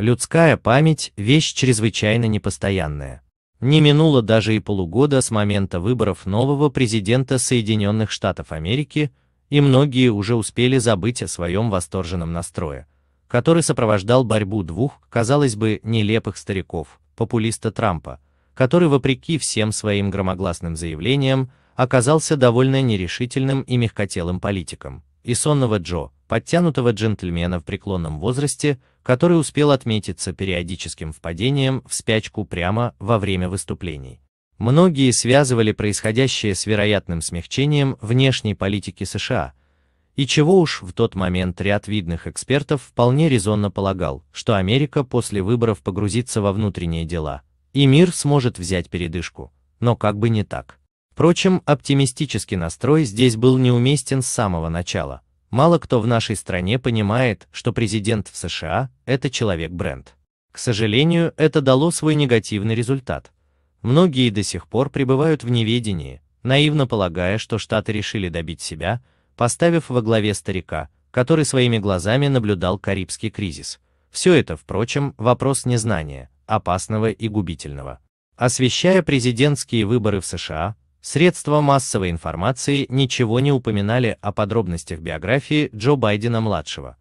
Людская память – вещь чрезвычайно непостоянная. Не минуло даже и полугода с момента выборов нового президента Соединенных Штатов Америки, и многие уже успели забыть о своем восторженном настрое, который сопровождал борьбу двух, казалось бы, нелепых стариков, популиста Трампа, который вопреки всем своим громогласным заявлениям оказался довольно нерешительным и мягкотелым политиком, и сонного Джо, подтянутого джентльмена в преклонном возрасте, который успел отметиться периодическим впадением в спячку прямо во время выступлений. Многие связывали происходящее с вероятным смягчением внешней политики США, и чего уж в тот момент ряд видных экспертов вполне резонно полагал, что Америка после выборов погрузится во внутренние дела, и мир сможет взять передышку, но как бы не так. Впрочем, оптимистический настрой здесь был неуместен с самого начала. Мало кто в нашей стране понимает, что президент в США – это человек-бренд. К сожалению, это дало свой негативный результат. Многие до сих пор пребывают в неведении, наивно полагая, что Штаты решили добить себя, поставив во главе старика, который своими глазами наблюдал Карибский кризис. Все это, впрочем, вопрос незнания, опасного и губительного. Освещая президентские выборы в США, Средства массовой информации ничего не упоминали о подробностях биографии Джо Байдена-младшего.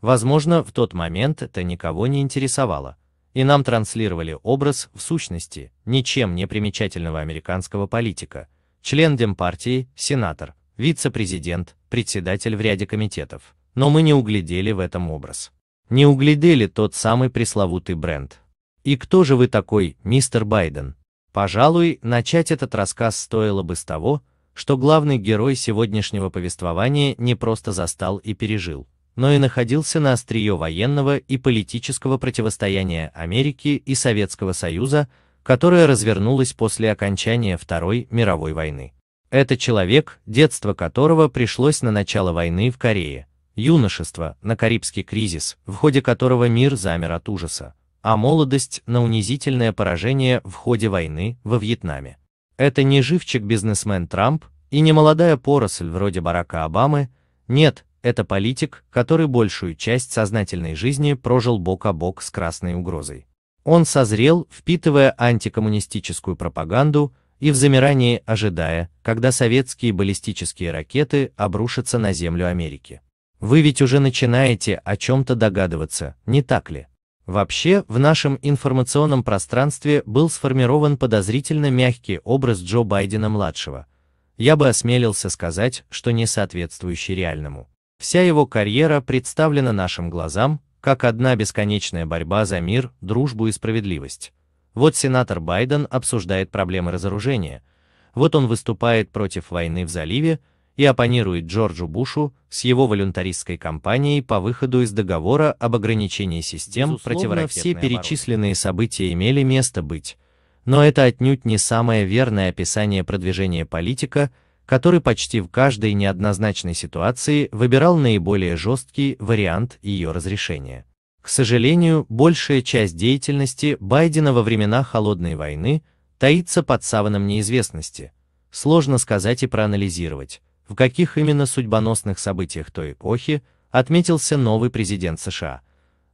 Возможно, в тот момент это никого не интересовало, и нам транслировали образ, в сущности, ничем не примечательного американского политика, член Демпартии, сенатор, вице-президент, председатель в ряде комитетов. Но мы не углядели в этом образ. Не углядели тот самый пресловутый бренд. И кто же вы такой, мистер Байден? Пожалуй, начать этот рассказ стоило бы с того, что главный герой сегодняшнего повествования не просто застал и пережил, но и находился на острие военного и политического противостояния Америки и Советского Союза, которое развернулось после окончания Второй мировой войны. Это человек, детство которого пришлось на начало войны в Корее, юношество, на Карибский кризис, в ходе которого мир замер от ужаса, а молодость на унизительное поражение в ходе войны во Вьетнаме. Это не живчик-бизнесмен Трамп и не молодая поросль вроде Барака Обамы, нет, это политик, который большую часть сознательной жизни прожил бок о бок с красной угрозой. Он созрел, впитывая антикоммунистическую пропаганду и в замирании ожидая, когда советские баллистические ракеты обрушатся на землю Америки. Вы ведь уже начинаете о чем-то догадываться, не так ли? Вообще, в нашем информационном пространстве был сформирован подозрительно мягкий образ Джо Байдена-младшего. Я бы осмелился сказать, что не соответствующий реальному. Вся его карьера представлена нашим глазам, как одна бесконечная борьба за мир, дружбу и справедливость. Вот сенатор Байден обсуждает проблемы разоружения, вот он выступает против войны в заливе, и оппонирует Джорджу Бушу с его волюнтаристской кампанией по выходу из договора об ограничении систем Безусловно, все перечисленные события имели место быть, но это отнюдь не самое верное описание продвижения политика, который почти в каждой неоднозначной ситуации выбирал наиболее жесткий вариант ее разрешения. К сожалению, большая часть деятельности Байдена во времена Холодной войны таится под саваном неизвестности, сложно сказать и проанализировать, в каких именно судьбоносных событиях той эпохи отметился новый президент США.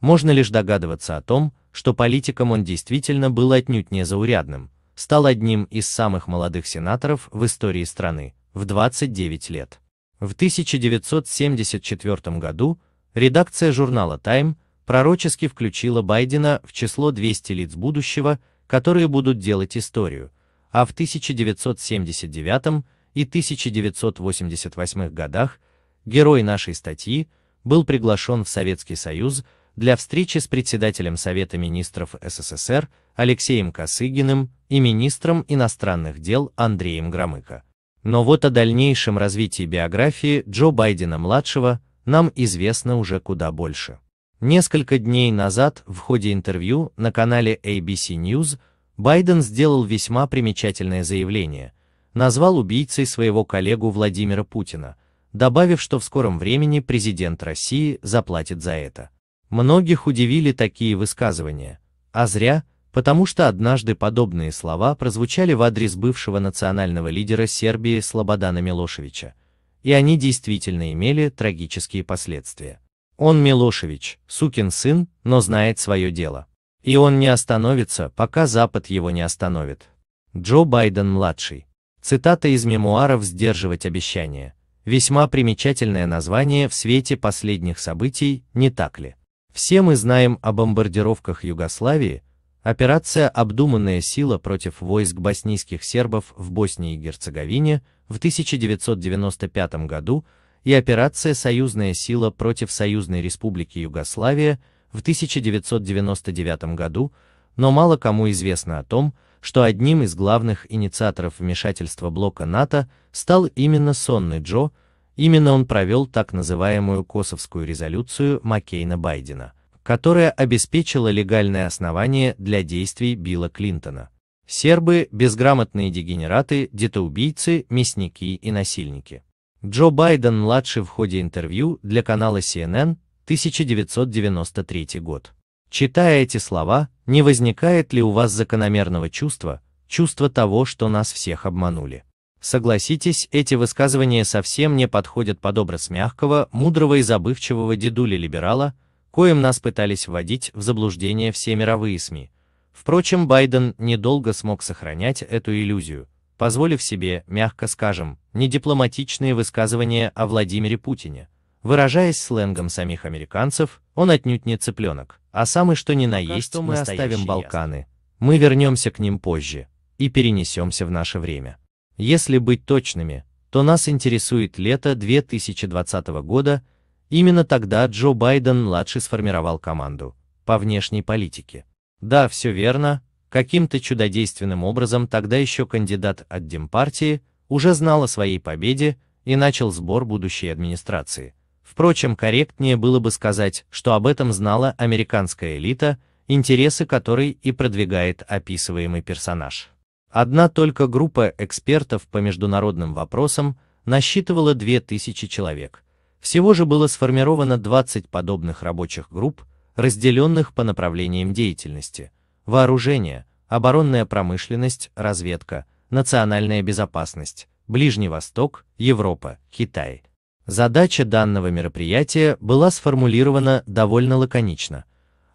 Можно лишь догадываться о том, что политиком он действительно был отнюдь не заурядным, стал одним из самых молодых сенаторов в истории страны, в 29 лет. В 1974 году редакция журнала Time пророчески включила Байдена в число 200 лиц будущего, которые будут делать историю, а в 1979 и 1988 годах герой нашей статьи был приглашен в Советский Союз для встречи с председателем Совета министров СССР Алексеем Косыгиным и министром иностранных дел Андреем Громыко. Но вот о дальнейшем развитии биографии Джо Байдена-младшего нам известно уже куда больше. Несколько дней назад в ходе интервью на канале ABC News Байден сделал весьма примечательное заявление, назвал убийцей своего коллегу Владимира Путина, добавив, что в скором времени президент России заплатит за это. Многих удивили такие высказывания, а зря, потому что однажды подобные слова прозвучали в адрес бывшего национального лидера Сербии Слободана Милошевича, и они действительно имели трагические последствия. Он Милошевич, сукин сын, но знает свое дело. И он не остановится, пока Запад его не остановит. Джо Байден-младший. Цитата из мемуаров «Сдерживать обещания». Весьма примечательное название в свете последних событий, не так ли? Все мы знаем о бомбардировках Югославии, операция «Обдуманная сила» против войск боснийских сербов в Боснии и Герцеговине в 1995 году и операция «Союзная сила» против Союзной Республики Югославия в 1999 году, но мало кому известно о том, что одним из главных инициаторов вмешательства блока НАТО стал именно Сонный Джо, именно он провел так называемую Косовскую резолюцию Маккейна-Байдена, которая обеспечила легальное основание для действий Билла Клинтона. Сербы – безграмотные дегенераты, детоубийцы, мясники и насильники. Джо Байден-младший в ходе интервью для канала CNN, 1993 год. Читая эти слова, не возникает ли у вас закономерного чувства, чувства того, что нас всех обманули? Согласитесь, эти высказывания совсем не подходят под образ мягкого, мудрого и забывчивого дедули-либерала, коим нас пытались вводить в заблуждение все мировые СМИ. Впрочем, Байден недолго смог сохранять эту иллюзию, позволив себе, мягко скажем, недипломатичные высказывания о Владимире Путине, Выражаясь сленгом самих американцев, он отнюдь не цыпленок, а самый что ни на есть что мы оставим Балканы, мы вернемся к ним позже и перенесемся в наше время. Если быть точными, то нас интересует лето 2020 года, именно тогда Джо Байден-младший сформировал команду по внешней политике. Да, все верно, каким-то чудодейственным образом тогда еще кандидат от Демпартии уже знал о своей победе и начал сбор будущей администрации – Впрочем, корректнее было бы сказать, что об этом знала американская элита, интересы которой и продвигает описываемый персонаж. Одна только группа экспертов по международным вопросам насчитывала 2000 человек. Всего же было сформировано 20 подобных рабочих групп, разделенных по направлениям деятельности – вооружение, оборонная промышленность, разведка, национальная безопасность, Ближний Восток, Европа, Китай – Задача данного мероприятия была сформулирована довольно лаконично.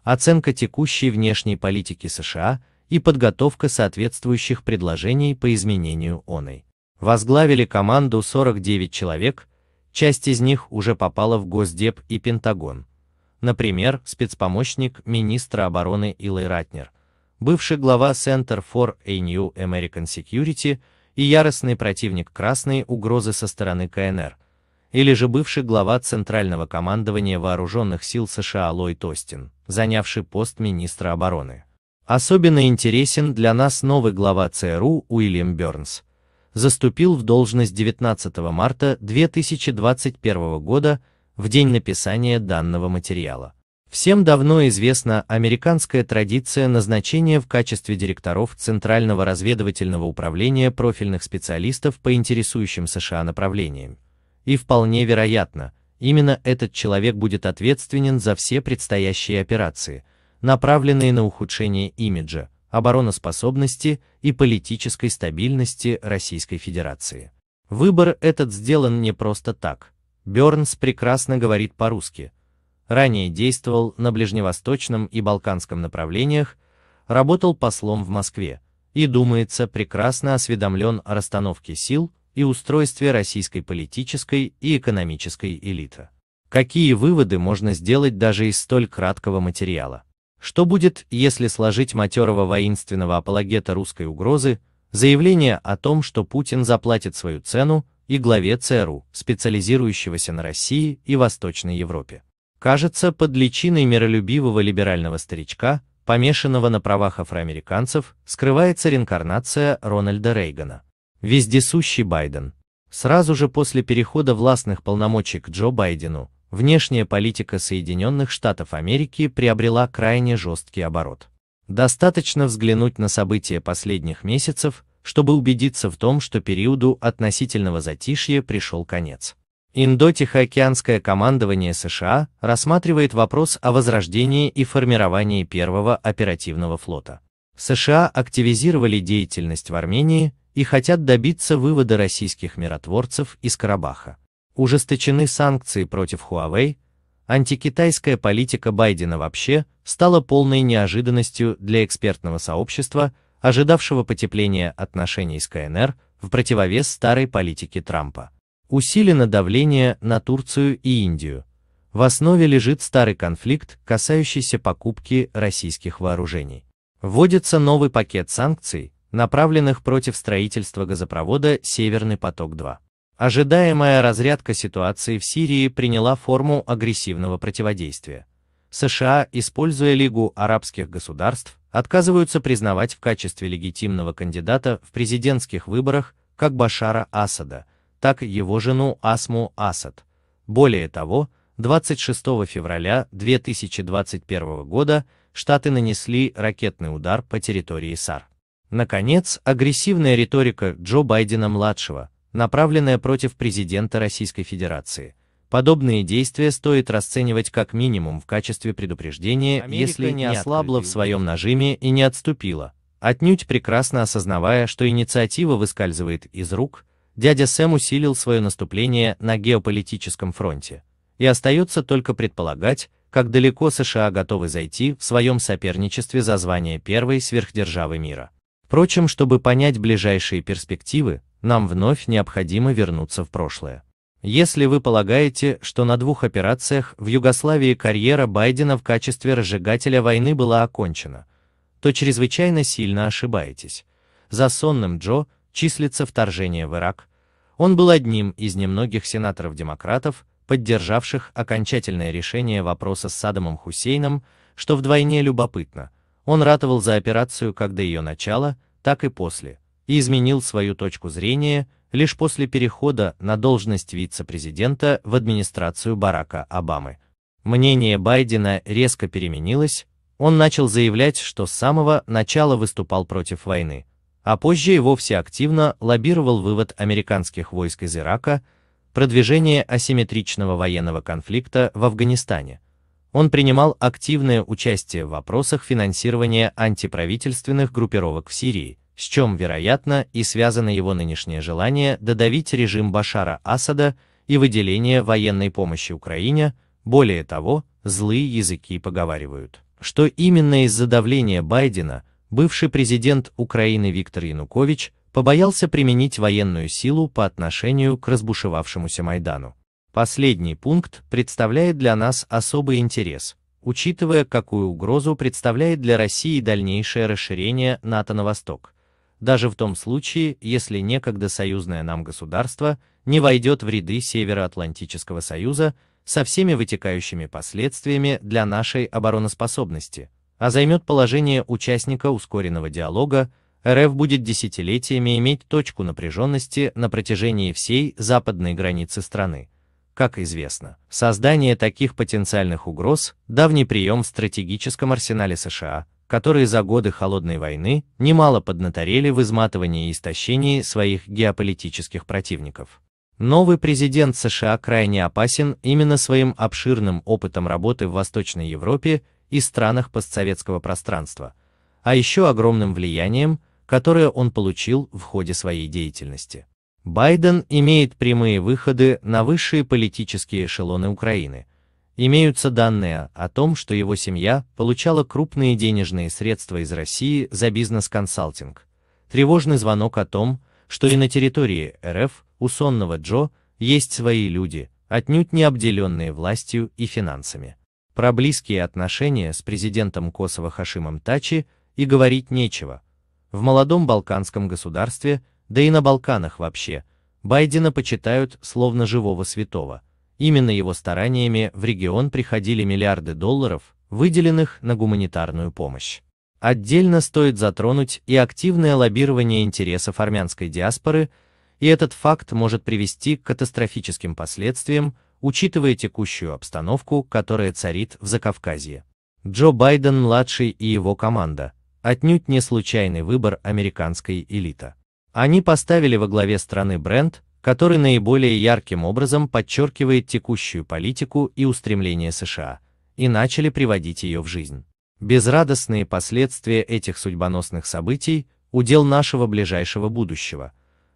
Оценка текущей внешней политики США и подготовка соответствующих предложений по изменению оной. Возглавили команду 49 человек, часть из них уже попала в Госдеп и Пентагон. Например, спецпомощник министра обороны Илай Ратнер, бывший глава Center for a New American Security и яростный противник красной угрозы со стороны КНР – или же бывший глава Центрального командования Вооруженных сил США Ллойд Остин, занявший пост министра обороны. Особенно интересен для нас новый глава ЦРУ Уильям Бернс. Заступил в должность 19 марта 2021 года, в день написания данного материала. Всем давно известна американская традиция назначения в качестве директоров Центрального разведывательного управления профильных специалистов по интересующим США направлениям и вполне вероятно, именно этот человек будет ответственен за все предстоящие операции, направленные на ухудшение имиджа, обороноспособности и политической стабильности Российской Федерации. Выбор этот сделан не просто так. Бернс прекрасно говорит по-русски. Ранее действовал на ближневосточном и балканском направлениях, работал послом в Москве и, думается, прекрасно осведомлен о расстановке сил и устройстве российской политической и экономической элиты. Какие выводы можно сделать даже из столь краткого материала? Что будет, если сложить матерого воинственного апологета русской угрозы, заявление о том, что Путин заплатит свою цену, и главе ЦРУ, специализирующегося на России и Восточной Европе? Кажется, под личиной миролюбивого либерального старичка, помешанного на правах афроамериканцев, скрывается реинкарнация Рональда Рейгана. Вездесущий Байден. Сразу же после перехода властных полномочий к Джо Байдену, внешняя политика Соединенных Штатов Америки приобрела крайне жесткий оборот. Достаточно взглянуть на события последних месяцев, чтобы убедиться в том, что периоду относительного затишья пришел конец. Индо-Тихоокеанское командование США рассматривает вопрос о возрождении и формировании первого оперативного флота. США активизировали деятельность в Армении, и хотят добиться вывода российских миротворцев из Карабаха. Ужесточены санкции против Huawei, антикитайская политика Байдена вообще стала полной неожиданностью для экспертного сообщества, ожидавшего потепления отношений с КНР в противовес старой политике Трампа. Усилено давление на Турцию и Индию. В основе лежит старый конфликт, касающийся покупки российских вооружений. Вводится новый пакет санкций, направленных против строительства газопровода «Северный поток-2». Ожидаемая разрядка ситуации в Сирии приняла форму агрессивного противодействия. США, используя Лигу арабских государств, отказываются признавать в качестве легитимного кандидата в президентских выборах как Башара Асада, так и его жену Асму Асад. Более того, 26 февраля 2021 года Штаты нанесли ракетный удар по территории САР. Наконец, агрессивная риторика Джо Байдена-младшего, направленная против президента Российской Федерации. Подобные действия стоит расценивать как минимум в качестве предупреждения, Америка если не ослабла в своем нажиме и не отступила, отнюдь прекрасно осознавая, что инициатива выскальзывает из рук, дядя Сэм усилил свое наступление на геополитическом фронте, и остается только предполагать, как далеко США готовы зайти в своем соперничестве за звание первой сверхдержавы мира. Впрочем, чтобы понять ближайшие перспективы, нам вновь необходимо вернуться в прошлое. Если вы полагаете, что на двух операциях в Югославии карьера Байдена в качестве разжигателя войны была окончена, то чрезвычайно сильно ошибаетесь. За сонным Джо числится вторжение в Ирак. Он был одним из немногих сенаторов-демократов, поддержавших окончательное решение вопроса с Саддамом Хусейном, что вдвойне любопытно – он ратовал за операцию как до ее начала, так и после, и изменил свою точку зрения лишь после перехода на должность вице-президента в администрацию Барака Обамы. Мнение Байдена резко переменилось, он начал заявлять, что с самого начала выступал против войны, а позже и вовсе активно лоббировал вывод американских войск из Ирака, продвижение асимметричного военного конфликта в Афганистане – он принимал активное участие в вопросах финансирования антиправительственных группировок в Сирии, с чем, вероятно, и связано его нынешнее желание додавить режим Башара Асада и выделение военной помощи Украине, более того, злые языки поговаривают, что именно из-за давления Байдена бывший президент Украины Виктор Янукович побоялся применить военную силу по отношению к разбушевавшемуся Майдану, Последний пункт представляет для нас особый интерес, учитывая, какую угрозу представляет для России дальнейшее расширение НАТО на восток, даже в том случае, если некогда союзное нам государство не войдет в ряды Североатлантического союза со всеми вытекающими последствиями для нашей обороноспособности, а займет положение участника ускоренного диалога, РФ будет десятилетиями иметь точку напряженности на протяжении всей западной границы страны, как известно, создание таких потенциальных угроз – давний прием в стратегическом арсенале США, которые за годы Холодной войны немало поднаторели в изматывании и истощении своих геополитических противников. Новый президент США крайне опасен именно своим обширным опытом работы в Восточной Европе и странах постсоветского пространства, а еще огромным влиянием, которое он получил в ходе своей деятельности. Байден имеет прямые выходы на высшие политические эшелоны Украины. Имеются данные о том, что его семья получала крупные денежные средства из России за бизнес-консалтинг. Тревожный звонок о том, что и на территории РФ у сонного Джо есть свои люди, отнюдь не обделенные властью и финансами. Про близкие отношения с президентом Косово Хашимом Тачи и говорить нечего. В молодом балканском государстве да и на Балканах вообще, Байдена почитают словно живого святого. Именно его стараниями в регион приходили миллиарды долларов, выделенных на гуманитарную помощь. Отдельно стоит затронуть и активное лоббирование интересов армянской диаспоры, и этот факт может привести к катастрофическим последствиям, учитывая текущую обстановку, которая царит в Закавказье. Джо Байден-младший и его команда – отнюдь не случайный выбор американской элиты. Они поставили во главе страны бренд, который наиболее ярким образом подчеркивает текущую политику и устремления США, и начали приводить ее в жизнь. Безрадостные последствия этих судьбоносных событий – удел нашего ближайшего будущего,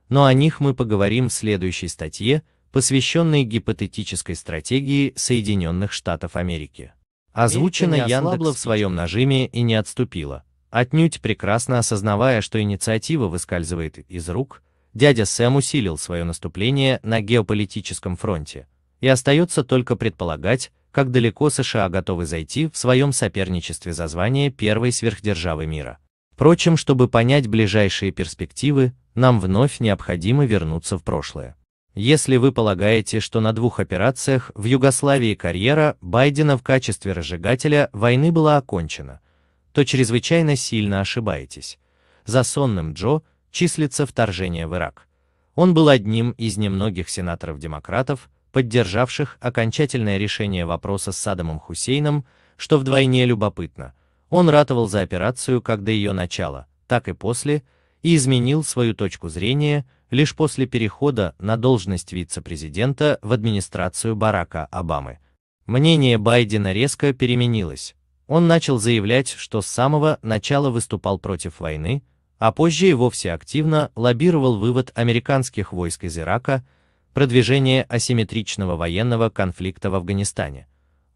но о них мы поговорим в следующей статье, посвященной гипотетической стратегии Соединенных Штатов Америки. Озвучена Яндекс в своем нажиме и не отступила. Отнюдь прекрасно осознавая, что инициатива выскальзывает из рук, дядя Сэм усилил свое наступление на геополитическом фронте, и остается только предполагать, как далеко США готовы зайти в своем соперничестве за звание первой сверхдержавы мира. Впрочем, чтобы понять ближайшие перспективы, нам вновь необходимо вернуться в прошлое. Если вы полагаете, что на двух операциях в Югославии карьера Байдена в качестве разжигателя войны была окончена, то чрезвычайно сильно ошибаетесь. За сонным Джо числится вторжение в Ирак. Он был одним из немногих сенаторов-демократов, поддержавших окончательное решение вопроса с Саддамом Хусейном, что вдвойне любопытно. Он ратовал за операцию как до ее начала, так и после, и изменил свою точку зрения лишь после перехода на должность вице-президента в администрацию Барака Обамы. Мнение Байдена резко переменилось, он начал заявлять, что с самого начала выступал против войны, а позже и вовсе активно лоббировал вывод американских войск из Ирака, продвижение асимметричного военного конфликта в Афганистане.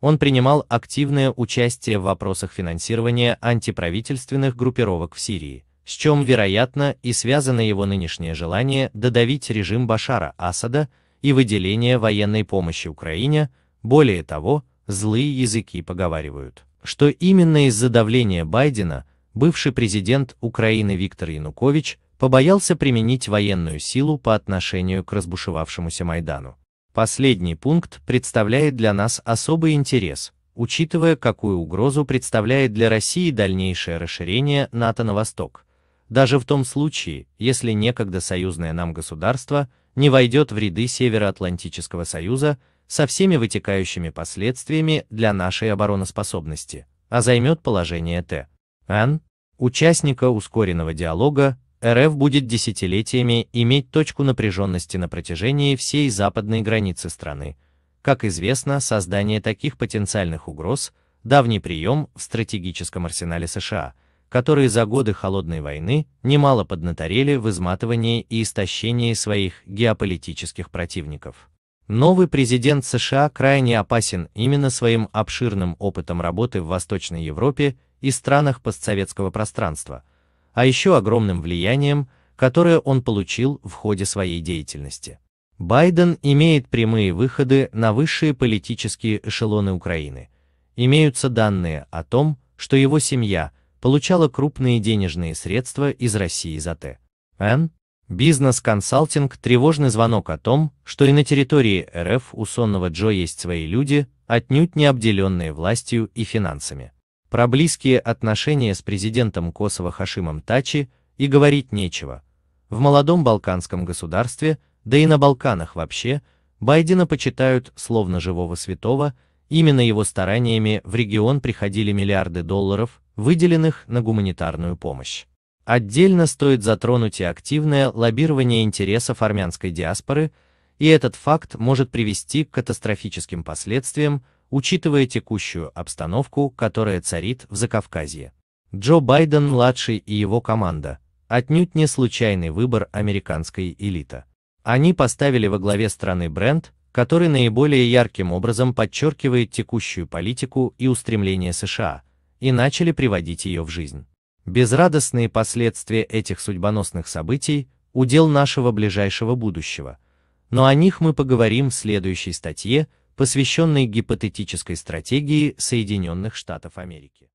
Он принимал активное участие в вопросах финансирования антиправительственных группировок в Сирии, с чем, вероятно, и связано его нынешнее желание додавить режим Башара Асада и выделение военной помощи Украине, более того, злые языки поговаривают что именно из-за давления Байдена бывший президент Украины Виктор Янукович побоялся применить военную силу по отношению к разбушевавшемуся Майдану. Последний пункт представляет для нас особый интерес, учитывая, какую угрозу представляет для России дальнейшее расширение НАТО на восток, даже в том случае, если некогда союзное нам государство не войдет в ряды Североатлантического союза со всеми вытекающими последствиями для нашей обороноспособности, а займет положение Т. Н. Участника ускоренного диалога, РФ будет десятилетиями иметь точку напряженности на протяжении всей западной границы страны. Как известно, создание таких потенциальных угроз – давний прием в стратегическом арсенале США, которые за годы Холодной войны немало поднаторели в изматывании и истощении своих геополитических противников. Новый президент США крайне опасен именно своим обширным опытом работы в Восточной Европе и странах постсоветского пространства, а еще огромным влиянием, которое он получил в ходе своей деятельности. Байден имеет прямые выходы на высшие политические эшелоны Украины. Имеются данные о том, что его семья получала крупные денежные средства из России за Т. Н. Бизнес-консалтинг – тревожный звонок о том, что и на территории РФ у сонного Джо есть свои люди, отнюдь не обделенные властью и финансами. Про близкие отношения с президентом Косово Хашимом Тачи и говорить нечего. В молодом балканском государстве, да и на Балканах вообще, Байдена почитают словно живого святого, именно его стараниями в регион приходили миллиарды долларов, выделенных на гуманитарную помощь. Отдельно стоит затронуть и активное лоббирование интересов армянской диаспоры, и этот факт может привести к катастрофическим последствиям, учитывая текущую обстановку, которая царит в Закавказье. Джо Байден-младший и его команда – отнюдь не случайный выбор американской элиты. Они поставили во главе страны бренд, который наиболее ярким образом подчеркивает текущую политику и устремления США, и начали приводить ее в жизнь безрадостные последствия этих судьбоносных событий – удел нашего ближайшего будущего, но о них мы поговорим в следующей статье, посвященной гипотетической стратегии Соединенных Штатов Америки.